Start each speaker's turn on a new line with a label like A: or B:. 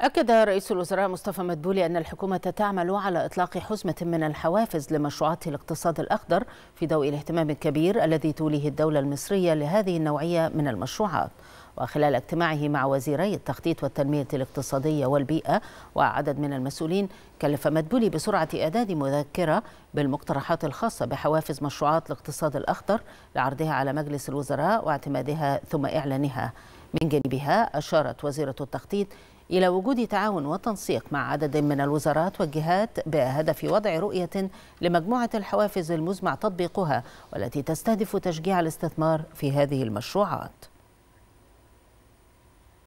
A: أكد رئيس الوزراء مصطفى مدبولي أن الحكومة تعمل على إطلاق حزمة من الحوافز لمشروعات الاقتصاد الأخضر في ضوء الاهتمام الكبير الذي توليه الدولة المصرية لهذه النوعية من المشروعات وخلال اجتماعه مع وزيري التخطيط والتنمية الاقتصادية والبيئة وعدد من المسؤولين كلف مدبولي بسرعة إعداد مذكرة بالمقترحات الخاصة بحوافز مشروعات الاقتصاد الأخضر لعرضها على مجلس الوزراء واعتمادها ثم إعلانها من جانبها أشارت وزيرة التخطيط إلى وجود تعاون وتنسيق مع عدد من الوزارات والجهات بهدف وضع رؤية لمجموعة الحوافز المزمع تطبيقها والتي تستهدف تشجيع الاستثمار في هذه المشروعات